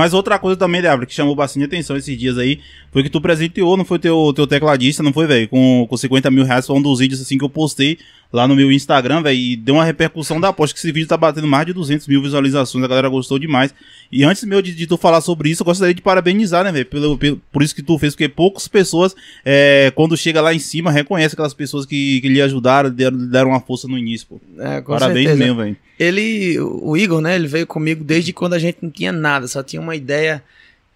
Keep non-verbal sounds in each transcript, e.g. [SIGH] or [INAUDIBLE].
Mas outra coisa também, Débora, que chamou bastante atenção esses dias aí, foi que tu presenteou, não foi teu, teu tecladista, não foi, velho? Com, com 50 mil reais, foi um dos vídeos assim que eu postei lá no meu Instagram, velho, e deu uma repercussão da aposta, que esse vídeo tá batendo mais de 200 mil visualizações, a galera gostou demais. E antes, meu, de, de tu falar sobre isso, eu gostaria de parabenizar, né, velho, pelo, pelo, por isso que tu fez, porque poucas pessoas, é, quando chega lá em cima, reconhece aquelas pessoas que, que lhe ajudaram, deram, deram uma força no início, pô. É, Parabéns certeza. mesmo, velho. Ele, o Igor, né, ele veio comigo desde quando a gente não tinha nada, só tinha uma ideia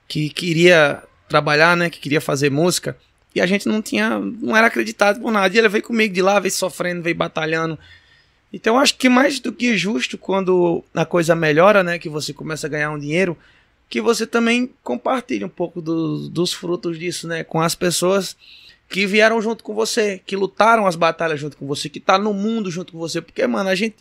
que queria trabalhar, né, que queria fazer música. E a gente não tinha, não era acreditado por nada. E ele veio comigo de lá, veio sofrendo, veio batalhando. Então acho que mais do que justo quando a coisa melhora, né, que você começa a ganhar um dinheiro, que você também compartilhe um pouco do, dos frutos disso, né, com as pessoas que vieram junto com você, que lutaram as batalhas junto com você, que tá no mundo junto com você, porque mano, a gente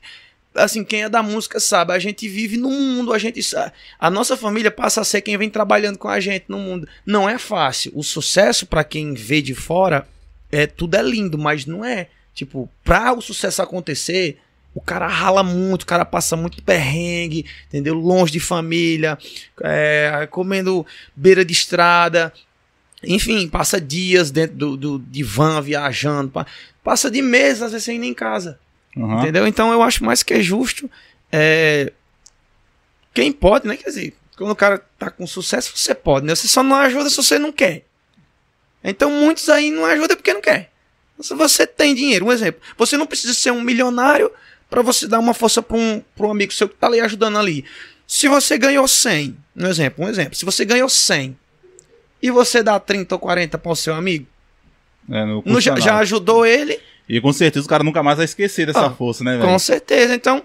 assim, quem é da música sabe, a gente vive no mundo, a gente sabe. A nossa família passa a ser quem vem trabalhando com a gente no mundo. Não é fácil. O sucesso para quem vê de fora é tudo é lindo, mas não é. Tipo, para o sucesso acontecer, o cara rala muito, o cara passa muito perrengue, entendeu? Longe de família, é, comendo beira de estrada, enfim, passa dias dentro do, do van viajando, passa de meses às vezes nem em casa. Uhum. Entendeu? Então eu acho mais que é justo. É... Quem pode, né? Quer dizer, quando o cara tá com sucesso, você pode, né? Você só não ajuda se você não quer. Então muitos aí não ajudam porque não quer. Se você tem dinheiro, um exemplo, você não precisa ser um milionário para você dar uma força para um, um amigo seu que tá ali ajudando ali. Se você ganhou 100, um exemplo, um exemplo, se você ganhou 100 e você dá 30 ou 40 para o seu amigo, é, no, já, já ajudou ele e com certeza o cara nunca mais vai esquecer dessa ah, força, né, velho? Com certeza. Então,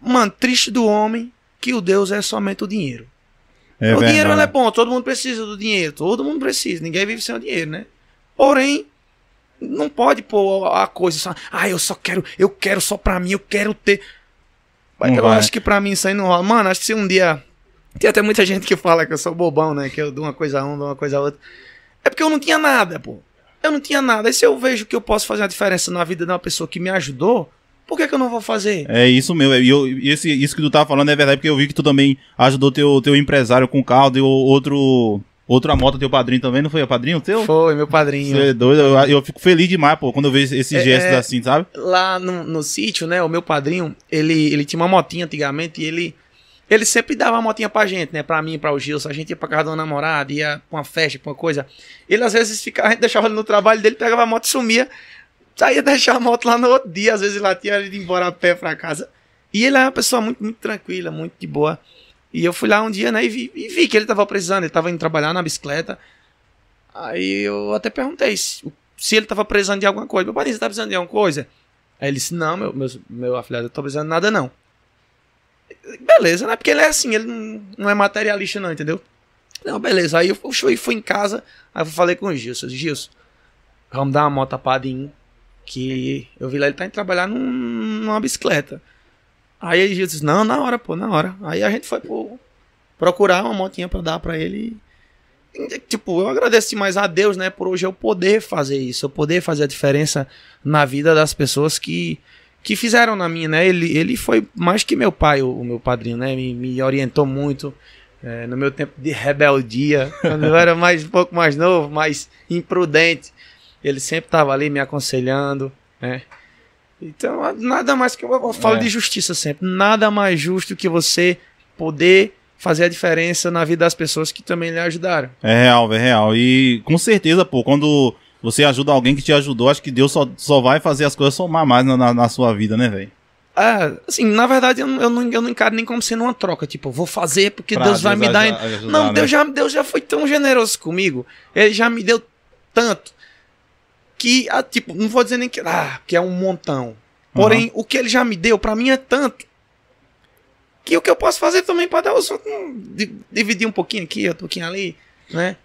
mano, triste do homem que o Deus é somente o dinheiro. É o verdade. dinheiro é bom, todo mundo precisa do dinheiro, todo mundo precisa, ninguém vive sem o dinheiro, né? Porém, não pode pôr a coisa só, ah, eu só quero, eu quero só pra mim, eu quero ter. eu vai. acho que pra mim isso aí não rola. Mano, acho que se um dia. Tem até muita gente que fala que eu sou bobão, né? Que eu dou uma coisa a um, dou uma coisa a outra. É porque eu não tinha nada, pô. Eu não tinha nada. E se eu vejo que eu posso fazer a diferença na vida de uma pessoa que me ajudou, por que, que eu não vou fazer? É isso meu. E eu, esse, isso que tu tava falando é verdade, porque eu vi que tu também ajudou teu, teu empresário com o carro, deu outro. Outra moto, teu padrinho também, não foi? O é padrinho teu? Foi, meu padrinho. Você é doido? Eu, eu, fico feliz demais, pô, quando eu vejo esses é, gestos é, assim, sabe? Lá no, no sítio, né, o meu padrinho, ele, ele tinha uma motinha antigamente e ele ele sempre dava uma motinha pra gente, né? Pra mim, pra o Gilson. A gente ia pra casa do namorado, ia pra uma festa, pra uma coisa. Ele às vezes ficava, a gente deixava ele no trabalho dele, pegava a moto e sumia. Saía [LAUGHS] deixar a moto lá no outro dia, às vezes lá tinha ele ido embora a pé pra casa. E ele é uma pessoa muito, muito tranquila, muito de boa. E eu fui lá um dia, né, e vi, e vi que ele tava precisando, ele tava indo trabalhar na bicicleta. Aí eu até perguntei se, se ele tava precisando de alguma coisa. Meu pai, você tá precisando de alguma coisa? Aí ele disse, não, meu, meu, meu afilhado, eu tô precisando de nada não. Beleza, né? Porque ele é assim, ele não é materialista, não, entendeu? Não, beleza. Aí eu, eu fui em casa, aí eu falei com o Gilson. Gilson, vamos dar uma moto padinho. Que eu vi lá ele tá indo trabalhar num, numa bicicleta. Aí ele disse, não, na hora, pô, na hora. Aí a gente foi procurar uma motinha para dar para ele. tipo, eu agradeço mais a Deus, né, por hoje eu poder fazer isso, eu poder fazer a diferença na vida das pessoas que que fizeram na minha, né? Ele, ele foi mais que meu pai, o, o meu padrinho, né? Me, me orientou muito é, no meu tempo de rebeldia, [LAUGHS] quando eu era mais, um pouco mais novo, mais imprudente. Ele sempre estava ali me aconselhando, né? Então, nada mais que eu, eu falo é. de justiça sempre. Nada mais justo que você poder fazer a diferença na vida das pessoas que também lhe ajudaram. É real, é real. E com certeza, pô, quando você ajuda alguém que te ajudou, acho que Deus só, só vai fazer as coisas somar mais na, na, na sua vida, né, velho? É, assim, na verdade eu, eu, não, eu não encaro nem como sendo uma troca, tipo, vou fazer porque pra Deus vai Deus me dar. Ajudar, não, né? Deus, já, Deus já foi tão generoso comigo, ele já me deu tanto que, ah, tipo, não vou dizer nem que, ah, que é um montão. Porém, uhum. o que ele já me deu para mim é tanto que o que eu posso fazer também para dar eu só hum, dividir um pouquinho aqui, um pouquinho ali, né?